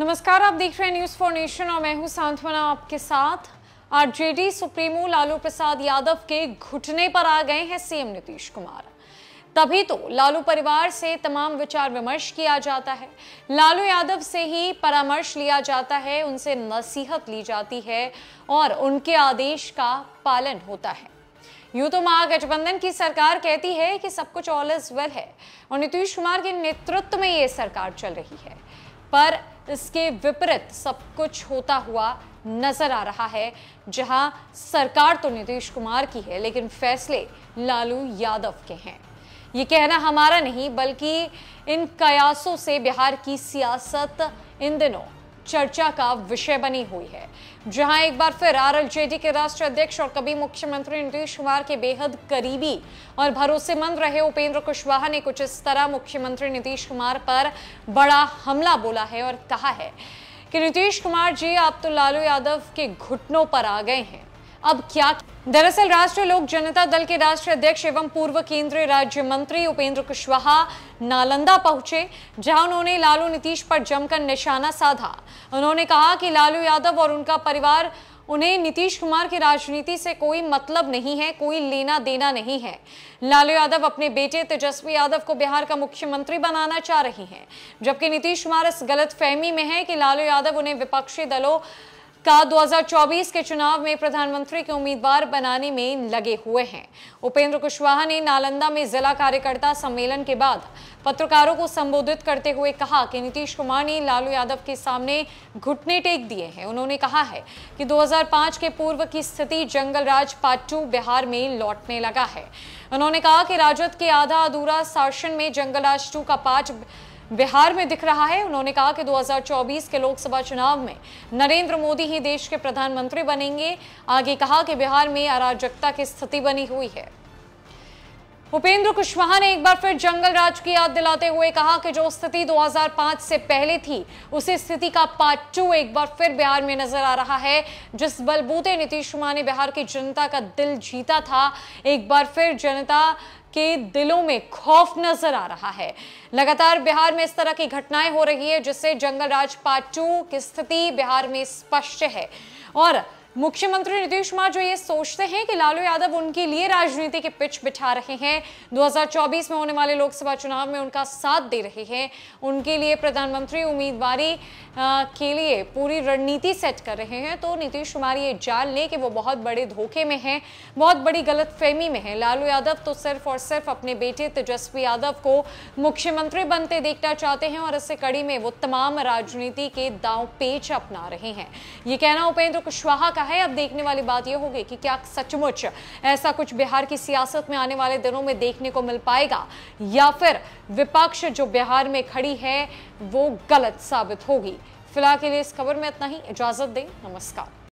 नमस्कार आप देख रहे हैं न्यूज़ फॉर नेशन और मैं हूं सांत्वना आपके साथ आरजेडी सुप्रीमो लालू प्रसाद यादव के घुटने पर आ गए हैं सीएम नीतीश कुमार तभी तो लालू परिवार से तमाम विचार विमर्श किया जाता है लालू यादव से ही परामर्श लिया जाता है उनसे नसीहत ली जाती है और उनके आदेश का पालन होता है यूं तो महागठबंधन की सरकार कहती है कि सब कुछ ऑल इज वेल है और नीतीश कुमार के नेतृत्व में ये सरकार चल रही है पर इसके विपरीत सब कुछ होता हुआ नजर आ रहा है जहां सरकार तो नीतीश कुमार की है लेकिन फैसले लालू यादव के हैं ये कहना हमारा नहीं बल्कि इन कयासों से बिहार की सियासत इन दिनों चर्चा का विषय बनी हुई है जहां एक बार फिर आरएलजेडी के राष्ट्रीय अध्यक्ष और कभी मुख्यमंत्री नीतीश कुमार के बेहद करीबी और भरोसेमंद रहे उपेंद्र कुशवाहा ने कुछ इस तरह मुख्यमंत्री नीतीश कुमार पर बड़ा हमला बोला है और कहा है कि नीतीश कुमार जी आप तो लालू यादव के घुटनों पर आ गए हैं अब क्या दरअसल राष्ट्रीय लोक जनता दल के राष्ट्रीय अध्यक्ष एवं पूर्व केंद्रीय राज्य मंत्री उपेंद्र कुशवाहा नालंदा पहुंचे जहां उन्होंने लालू नीतीश पर जमकर निशाना साधा उन्होंने कहा कि लालू यादव और उनका परिवार उन्हें नीतीश कुमार की राजनीति से कोई मतलब नहीं है कोई लेना देना नहीं है लालू यादव अपने बेटे तेजस्वी यादव को बिहार का मुख्यमंत्री बनाना चाह रही हैं जबकि नीतीश कुमार इस गलत फहमी में है कि लालू यादव उन्हें विपक्षी दलों का 2024 के चुनाव में प्रधानमंत्री के उम्मीदवार बनाने में लगे हुए हैं उपेंद्र कुशवाहा ने नालंदा में जिला कार्यकर्ता सम्मेलन के बाद पत्रकारों को संबोधित करते हुए कहा कि नीतीश कुमार ने लालू यादव के सामने घुटने टेक दिए हैं उन्होंने कहा है कि 2005 के पूर्व की स्थिति जंगल राज पार्ट टू बिहार में लौटने लगा है उन्होंने कहा कि राजद के आधा अधूरा शासन में जंगल राज टू का पाठ बिहार में दिख रहा है उन्होंने कहा कि 2024 के लोकसभा चुनाव में नरेंद्र मोदी ही देश के प्रधानमंत्री बनेंगे आगे कहा कि बिहार में अराजकता की स्थिति बनी हुई है उपेंद्र कुशवाहा ने एक बार फिर जंगल राज की याद दिलाते हुए कहा कि जो स्थिति 2005 से पहले थी उसी स्थिति का पार्ट टू एक बार फिर बिहार में नजर आ रहा है जिस बलबूते नीतीश कुमार ने बिहार की जनता का दिल जीता था एक बार फिर जनता के दिलों में खौफ नजर आ रहा है लगातार बिहार में इस तरह की घटनाएं हो रही है जिससे जंगल राज पार्ट टू की स्थिति बिहार में स्पष्ट है और मुख्यमंत्री नीतीश कुमार जो ये सोचते हैं कि लालू यादव उनके लिए राजनीति के पिच बिठा रहे हैं 2024 में होने वाले लोकसभा चुनाव में उनका साथ दे रहे हैं उनके लिए प्रधानमंत्री उम्मीदवारी के लिए पूरी रणनीति सेट कर रहे हैं तो नीतीश कुमार ये जान लें कि वो बहुत बड़े धोखे में हैं बहुत बड़ी गलत में है लालू यादव तो सिर्फ और सिर्फ अपने बेटे तेजस्वी यादव को मुख्यमंत्री बनते देखना चाहते हैं और इससे कड़ी में वो तमाम राजनीति के दाव पेच अपना रहे हैं ये कहना उपेंद्र कुशवाहा का है अब देखने वाली बात यह होगी कि क्या सचमुच ऐसा कुछ बिहार की सियासत में आने वाले दिनों में देखने को मिल पाएगा या फिर विपक्ष जो बिहार में खड़ी है वो गलत साबित होगी फिलहाल के लिए इस खबर में इतना ही इजाजत दें नमस्कार